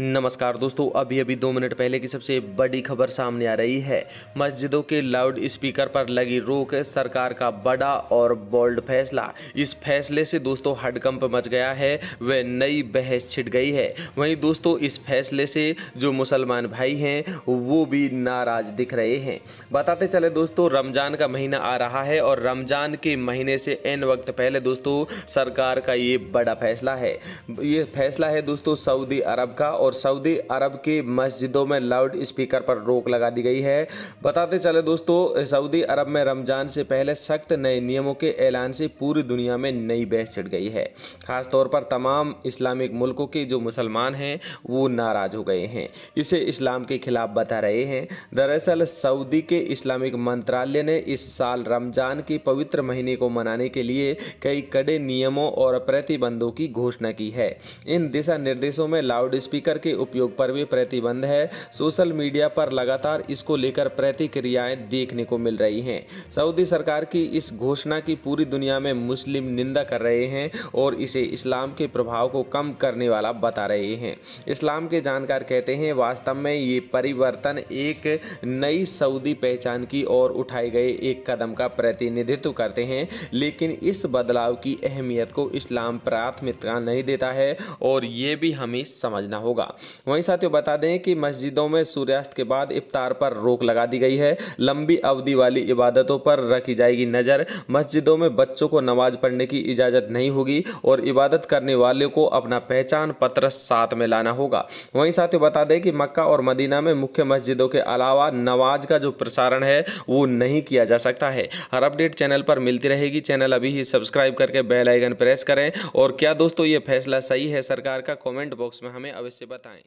नमस्कार दोस्तों अभी अभी दो मिनट पहले की सबसे बड़ी खबर सामने आ रही है मस्जिदों के लाउड स्पीकर पर लगी रोक सरकार का बड़ा और बोल्ड फैसला इस फैसले से दोस्तों हडकंप मच गया है वह नई बहस छिट गई है वहीं दोस्तों इस फैसले से जो मुसलमान भाई हैं वो भी नाराज दिख रहे हैं बताते चले दोस्तों रमज़ान का महीना आ रहा है और रमज़ान के महीने से एन वक्त पहले दोस्तों सरकार का ये बड़ा फैसला है ये फैसला है दोस्तों सऊदी अरब का और सऊदी अरब की मस्जिदों में लाउड स्पीकर पर रोक लगा दी गई है बताते चले दोस्तों सऊदी अरब में रमज़ान से पहले सख्त नए नियमों के ऐलान से पूरी दुनिया में नई बहस छिड़ गई है खासतौर पर तमाम इस्लामिक मुल्कों के जो मुसलमान हैं वो नाराज़ हो गए हैं इसे इस्लाम के खिलाफ बता रहे हैं दरअसल सऊदी के इस्लामिक मंत्रालय ने इस साल रमज़ान के पवित्र महीने को मनाने के लिए कई कड़े नियमों और प्रतिबंधों की घोषणा की है इन दिशा निर्देशों में लाउड स्पीकर स्टिकर के उपयोग पर भी प्रतिबंध है सोशल मीडिया पर लगातार इसको लेकर प्रतिक्रियाएं देखने को मिल रही हैं सऊदी सरकार की इस घोषणा की पूरी दुनिया में मुस्लिम निंदा कर रहे हैं और इसे इस्लाम के प्रभाव को कम करने वाला बता रहे हैं इस्लाम के जानकार कहते हैं वास्तव में ये परिवर्तन एक नई सऊदी पहचान की ओर उठाए गए एक कदम का प्रतिनिधित्व करते हैं लेकिन इस बदलाव की अहमियत को इस्लाम प्राथमिकता नहीं देता है और ये भी हमें समझना होगा होगा वहीं साथियों बता दें कि मस्जिदों में सूर्यास्त के बाद इफ्तार पर रोक लगा दी गई है लंबी अवधि वाली इबादतों पर रखी जाएगी नज़र मस्जिदों में बच्चों को नमाज पढ़ने की इजाज़त नहीं होगी और इबादत करने वाले को अपना पहचान पत्र साथ में लाना होगा वहीं साथियों बता दें कि मक्का और मदीना में मुख्य मस्जिदों के अलावा नमाज का जो प्रसारण है वो नहीं किया जा सकता है हर अपडेट चैनल पर मिलती रहेगी चैनल अभी ही सब्सक्राइब करके बेल आइकन प्रेस करें और क्या दोस्तों ये फैसला सही है सरकार का कमेंट बॉक्स में हमें अवश्य बताएं